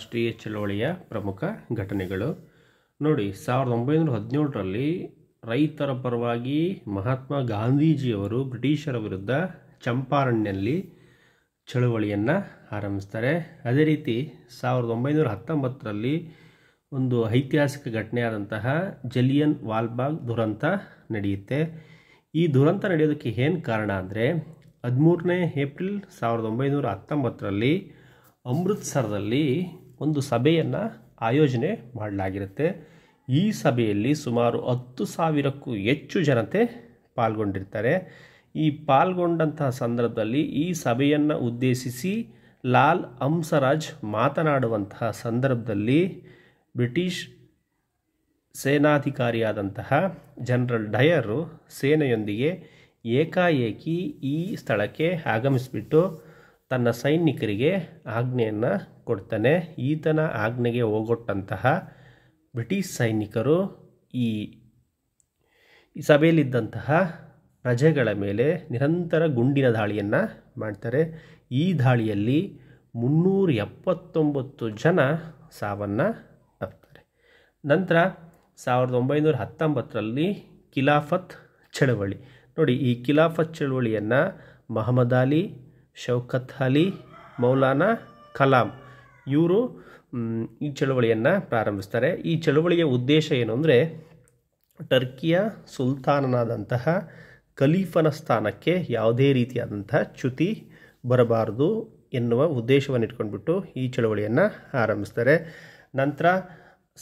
ರಾಷ್ಟ್ರೀಯ ಚಳವಳಿಯ ಪ್ರಮುಖ ಘಟನೆಗಳು ನೋಡಿ ಸಾವಿರದ ಒಂಬೈನೂರ ಹದಿನೇಳರಲ್ಲಿ ರೈತರ ಪರವಾಗಿ ಮಹಾತ್ಮ ಗಾಂಧೀಜಿಯವರು ಬ್ರಿಟಿಷರ ವಿರುದ್ಧ ಚಂಪಾರಣ್ಯಲ್ಲಿ ಚಳುವಳಿಯನ್ನು ಆರಂಭಿಸ್ತಾರೆ ಅದೇ ರೀತಿ ಸಾವಿರದ ಒಂಬೈನೂರ ಹತ್ತೊಂಬತ್ತರಲ್ಲಿ ಒಂದು ಐತಿಹಾಸಿಕ ಘಟನೆಯಾದಂತಹ ಜಲಿಯನ್ ವಾಲ್ಬಾಗ್ ದುರಂತ ನಡೆಯುತ್ತೆ ಈ ದುರಂತ ನಡೆಯೋದಕ್ಕೆ ಏನು ಕಾರಣ ಅಂದರೆ ಹದಿಮೂರನೇ ಏಪ್ರಿಲ್ ಸಾವಿರದ ಒಂಬೈನೂರ ಹತ್ತೊಂಬತ್ತರಲ್ಲಿ ಅಮೃತ್ಸರದಲ್ಲಿ ಒಂದು ಸಭೆಯನ್ನು ಆಯೋಜನೆ ಮಾಡಲಾಗಿರುತ್ತೆ ಈ ಸಭೆಯಲ್ಲಿ ಸುಮಾರು ಹತ್ತು ಸಾವಿರಕ್ಕೂ ಹೆಚ್ಚು ಜನತೆ ಪಾಲ್ಗೊಂಡಿರ್ತಾರೆ ಈ ಪಾಲ್ಗೊಂಡಂತಹ ಸಂದರ್ಭದಲ್ಲಿ ಈ ಸಭೆಯನ್ನು ಉದ್ದೇಶಿಸಿ ಲಾಲ್ ಹಂಸರಾಜ್ ಮಾತನಾಡುವಂತಹ ಸಂದರ್ಭದಲ್ಲಿ ಬ್ರಿಟಿಷ್ ಸೇನಾಧಿಕಾರಿಯಾದಂತಹ ಜನರಲ್ ಡಯರು ಸೇನೆಯೊಂದಿಗೆ ಏಕಾಏಕಿ ಈ ಸ್ಥಳಕ್ಕೆ ಆಗಮಿಸಿಬಿಟ್ಟು ತನ್ನ ಸೈನಿಕರಿಗೆ ಆಜ್ಞೆಯನ್ನು ಕೊಡ್ತಾನೆ ಈತನ ಆಜ್ಞೆಗೆ ಹೋಗೊಟ್ಟಂತಹ ಬ್ರಿಟಿಷ್ ಸೈನಿಕರು ಈ ಸಭೆಯಲ್ಲಿದ್ದಂತಹ ಪ್ರಜೆಗಳ ಮೇಲೆ ನಿರಂತರ ಗುಂಡಿನ ದಾಳಿಯನ್ನು ಮಾಡ್ತಾರೆ ಈ ದಾಳಿಯಲ್ಲಿ ಮುನ್ನೂರ ಎಪ್ಪತ್ತೊಂಬತ್ತು ಜನ ಸಾವನ್ನು ತಪ್ತಾರೆ ನಂತರ ಸಾವಿರದ ಒಂಬೈನೂರ ಹತ್ತೊಂಬತ್ತರಲ್ಲಿ ಖಿಲಾಫತ್ ಚಳವಳಿ ನೋಡಿ ಈ ಖಿಲಾಫತ್ ಚಳವಳಿಯನ್ನು ಮಹಮ್ಮದ್ ಅಲಿ ಶೌಕತ್ ಅಲಿ ಮೌಲಾನಾ ಕಲಾಂ ಇವರು ಈ ಚಳುವಳಿಯನ್ನು ಪ್ರಾರಂಭಿಸ್ತಾರೆ ಈ ಚಳುವಳಿಯ ಉದ್ದೇಶ ಏನು ಅಂದರೆ ಟರ್ಕಿಯ ಸುಲ್ತಾನನಾದಂತಹ ಖಲೀಫನ ಸ್ಥಾನಕ್ಕೆ ಯಾವುದೇ ರೀತಿಯಾದಂತಹ ಚ್ಯುತಿ ಬರಬಾರದು ಎನ್ನುವ ಉದ್ದೇಶವನ್ನು ಇಟ್ಕೊಂಡ್ಬಿಟ್ಟು ಈ ಚಳುವಳಿಯನ್ನು ಆರಂಭಿಸ್ತಾರೆ ನಂತರ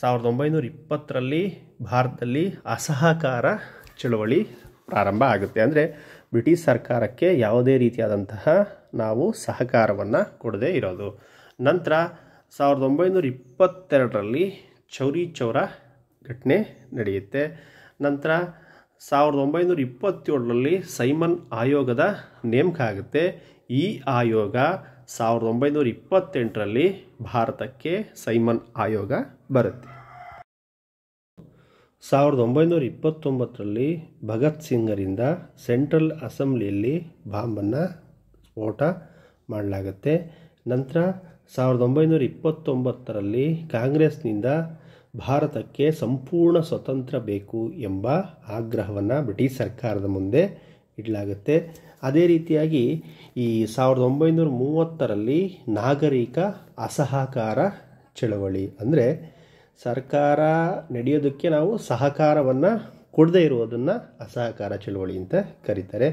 ಸಾವಿರದ ಒಂಬೈನೂರ ಇಪ್ಪತ್ತರಲ್ಲಿ ಭಾರತದಲ್ಲಿ ಅಸಹಕಾರ ಚಳುವಳಿ ಪ್ರಾರಂಭ ಆಗುತ್ತೆ ಅಂದರೆ ಬ್ರಿಟಿಷ್ ಸರ್ಕಾರಕ್ಕೆ ಯಾವುದೇ ರೀತಿಯಾದಂತಹ ನಾವು ಸಹಕಾರವನ್ನು ಕೊಡದೇ ಇರೋದು ನಂತರ ಸಾವಿರದ ಒಂಬೈನೂರ ಇಪ್ಪತ್ತೆರಡರಲ್ಲಿ ಚೌರಿ ಚೌರ ಘಟನೆ ನಡೆಯುತ್ತೆ ನಂತರ ಸಾವಿರದ ಒಂಬೈನೂರ ಇಪ್ಪತ್ತೇಳರಲ್ಲಿ ಸೈಮನ್ ಆಯೋಗದ ನೇಮಕ ಆಗುತ್ತೆ ಈ ಆಯೋಗ ಸಾವಿರದ ಒಂಬೈನೂರ ಇಪ್ಪತ್ತೆಂಟರಲ್ಲಿ ಭಾರತಕ್ಕೆ ಸೈಮನ್ ಆಯೋಗ ಬರುತ್ತೆ ಸಾವಿರದ ಒಂಬೈನೂರ ಇಪ್ಪತ್ತೊಂಬತ್ತರಲ್ಲಿ ಭಗತ್ ಸಿಂಗರಿಂದ ಸೆಂಟ್ರಲ್ ಅಸೆಂಬ್ಲಿಯಲ್ಲಿ ಬಾಂಬನ್ನು ಓಟ ಮಾಡಲಾಗತ್ತೆ ನಂತರ ಸಾವಿರದ ಒಂಬೈನೂರ ಇಪ್ಪತ್ತೊಂಬತ್ತರಲ್ಲಿ ಕಾಂಗ್ರೆಸ್ನಿಂದ ಭಾರತಕ್ಕೆ ಸಂಪೂರ್ಣ ಸ್ವತಂತ್ರ ಬೇಕು ಎಂಬ ಆಗ್ರಹವನ್ನು ಬ್ರಿಟಿಷ್ ಸರ್ಕಾರದ ಮುಂದೆ ಇಡಲಾಗುತ್ತೆ ಅದೇ ರೀತಿಯಾಗಿ ಈ ಸಾವಿರದ ಒಂಬೈನೂರ ಮೂವತ್ತರಲ್ಲಿ ನಾಗರಿಕ ಅಸಹಕಾರ ಚಳವಳಿ ಅಂದರೆ ಸರ್ಕಾರ ನಡೆಯೋದಕ್ಕೆ ನಾವು ಸಹಕಾರವನ್ನು ಕೊಡದೇ ಇರುವುದನ್ನು ಅಸಹಕಾರ ಚಳುವಳಿ ಅಂತ ಕರೀತಾರೆ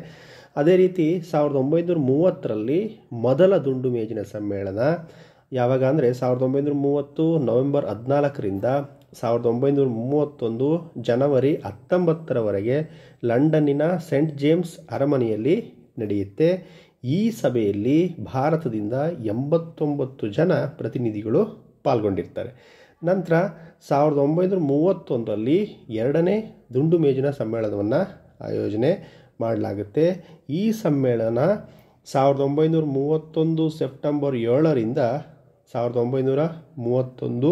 ಅದೇ ರೀತಿ ಸಾವಿರದ ಒಂಬೈನೂರ ಮೂವತ್ತರಲ್ಲಿ ಮೊದಲ ದುಂಡು ಮೇಜಿನ ಸಮ್ಮೇಳನ ಯಾವಾಗ ಅಂದರೆ ಸಾವಿರದ ಒಂಬೈನೂರ ಮೂವತ್ತು ನವೆಂಬರ್ ಹದಿನಾಲ್ಕರಿಂದ ಸಾವಿರದ ಒಂಬೈನೂರ ಮೂವತ್ತೊಂದು ಜನವರಿ ಹತ್ತೊಂಬತ್ತರವರೆಗೆ ಲಂಡನ್ನಿನ ಸೆಂಟ್ ಜೇಮ್ಸ್ ಅರಮನೆಯಲ್ಲಿ ನಡೆಯುತ್ತೆ ಈ ಸಭೆಯಲ್ಲಿ ಭಾರತದಿಂದ ಎಂಬತ್ತೊಂಬತ್ತು ಜನ ಪ್ರತಿನಿಧಿಗಳು ಪಾಲ್ಗೊಂಡಿರ್ತಾರೆ ನಂತರ ಸಾವಿರದ ಒಂಬೈನೂರ ಮೂವತ್ತೊಂದರಲ್ಲಿ ಎರಡನೇ ದುಂಡು ಮೇಜಿನ ಸಮ್ಮೇಳನವನ್ನು ಆಯೋಜನೆ ಮಾಡಲಾಗುತ್ತೆ ಈ ಸಮ್ಮೇಳನ ಸಾವಿರದ ಒಂಬೈನೂರ ಮೂವತ್ತೊಂದು ಸೆಪ್ಟೆಂಬರ್ ಏಳರಿಂದ ಸಾವಿರದ ಒಂಬೈನೂರ ಮೂವತ್ತೊಂದು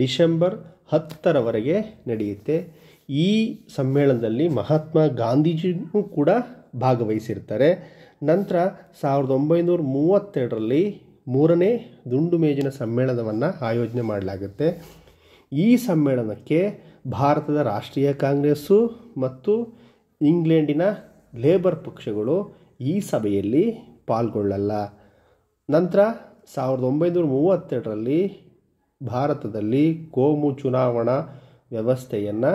ಡಿಸೆಂಬರ್ ಹತ್ತರವರೆಗೆ ನಡೆಯುತ್ತೆ ಈ ಸಮ್ಮೇಳನದಲ್ಲಿ ಮಹಾತ್ಮ ಗಾಂಧೀಜಿಯೂ ಕೂಡ ಭಾಗವಹಿಸಿರ್ತಾರೆ ನಂತರ ಸಾವಿರದ ಒಂಬೈನೂರ ಮೂವತ್ತೆರಡರಲ್ಲಿ ಮೂರನೇ ದುಂಡು ಮೇಜಿನ ಸಮ್ಮೇಳನವನ್ನು ಆಯೋಜನೆ ಮಾಡಲಾಗುತ್ತೆ ಈ ಸಮ್ಮೇಳನಕ್ಕೆ ಭಾರತದ ರಾಷ್ಟ್ರೀಯ ಕಾಂಗ್ರೆಸ್ಸು ಮತ್ತು ಇಂಗ್ಲೆಂಡಿನ ಲೇಬರ್ ಪಕ್ಷಗಳು ಈ ಸಭೆಯಲ್ಲಿ ಪಾಲ್ಗೊಳ್ಳಲ್ಲ ನಂತರ ಸಾವಿರದ ಒಂಬೈನೂರ ಮೂವತ್ತೆರಡರಲ್ಲಿ ಭಾರತದಲ್ಲಿ ಕೋಮು ಚುನಾವಣಾ ವ್ಯವಸ್ಥೆಯನ್ನು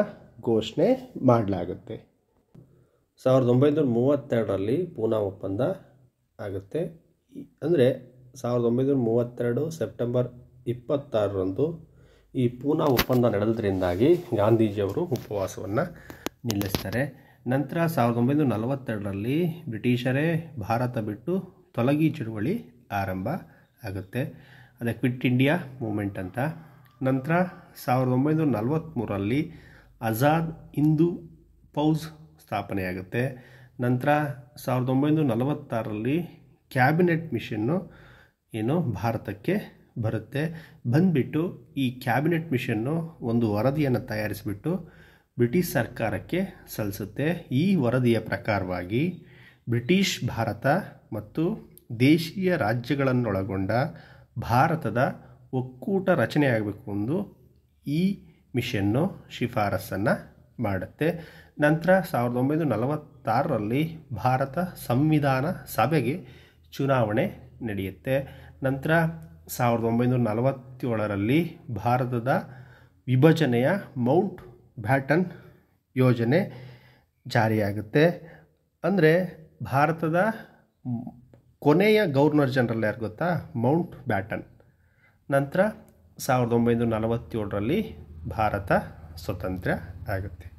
ಘೋಷಣೆ ಮಾಡಲಾಗುತ್ತೆ ಸಾವಿರದ ಒಂಬೈನೂರ ಮೂವತ್ತೆರಡರಲ್ಲಿ ಪೂನಾ ಒಪ್ಪಂದ ಆಗುತ್ತೆ ಅಂದರೆ ಸಾವಿರದ ಒಂಬೈನೂರ ಮೂವತ್ತೆರಡು ಸೆಪ್ಟೆಂಬರ್ ಇಪ್ಪತ್ತಾರರಂದು ಈ ಪೂನಾ ಒಪ್ಪಂದ ನಡೆದ್ರಿಂದಾಗಿ ಗಾಂಧೀಜಿಯವರು ಉಪವಾಸವನ್ನು ನಿಲ್ಲಿಸ್ತಾರೆ ನಂತರ ಸಾವಿರದ ಒಂಬೈನೂರ ನಲವತ್ತೆರಡರಲ್ಲಿ ಬ್ರಿಟಿಷರೇ ಭಾರತ ಬಿಟ್ಟು ತೊಲಗಿ ಚಳುವಳಿ ಆರಂಭ ಆಗುತ್ತೆ ಅದೇ ಕ್ವಿಟ್ ಇಂಡಿಯಾ ಮೂಮೆಂಟ್ ಅಂತ ನಂತರ ಸಾವಿರದ ಒಂಬೈನೂರ ನಲವತ್ತ್ಮೂರಲ್ಲಿ ಆಜಾದ್ ಹಿಂದೂ ಫೌಜ್ ಸ್ಥಾಪನೆಯಾಗುತ್ತೆ ನಂತರ ಸಾವಿರದ ಒಂಬೈನೂರ ನಲವತ್ತಾರರಲ್ಲಿ ಕ್ಯಾಬಿನೆಟ್ ಮಿಷನ್ನು ಏನು ಭಾರತಕ್ಕೆ ಬರುತ್ತೆ ಬಂದ್ಬಿಟ್ಟು ಈ ಕ್ಯಾಬಿನೆಟ್ ಮಿಷನ್ನು ಒಂದು ವರದಿಯನ್ನು ತಯಾರಿಸಿಬಿಟ್ಟು ಬ್ರಿಟಿಷ್ ಸರ್ಕಾರಕ್ಕೆ ಸಲ್ಲಿಸುತ್ತೆ ಈ ವರದಿಯ ಪ್ರಕಾರವಾಗಿ ಬ್ರಿಟಿಷ್ ಭಾರತ ಮತ್ತು ದೇಶೀಯ ರಾಜ್ಯಗಳನ್ನೊಳಗೊಂಡ ಭಾರತದ ಒಕ್ಕೂಟ ರಚನೆಯಾಗಬೇಕು ಎಂದು ಈ ಮಿಷನ್ನು ಶಿಫಾರಸನ್ನು ಮಾಡುತ್ತೆ ನಂತರ ಸಾವಿರದ ಒಂಬೈನೂರ ನಲವತ್ತಾರರಲ್ಲಿ ಭಾರತ ಸಂವಿಧಾನ ಸಭೆಗೆ ಚುನಾವಣೆ ನಡೆಯುತ್ತೆ ನಂತರ ಸಾವಿರದ ಒಂಬೈನೂರ ನಲವತ್ತೇಳರಲ್ಲಿ ಭಾರತದ ವಿಭಜನೆಯ ಮೌಂಟ್ ಬ್ಯಾಟನ್ ಯೋಜನೆ ಜಾರಿಯಾಗುತ್ತೆ ಅಂದರೆ ಭಾರತದ ಕೊನೆಯ ಗೌರ್ನರ್ ಜನರಲ್ ಯಾರು ಗೊತ್ತಾ ಮೌಂಟ್ ಬ್ಯಾಟನ್ ನಂತರ ಸಾವಿರದ ಒಂಬೈನೂರ ನಲವತ್ತೇಳರಲ್ಲಿ ಭಾರತ ಸ್ವತಂತ್ರ ಆಗುತ್ತೆ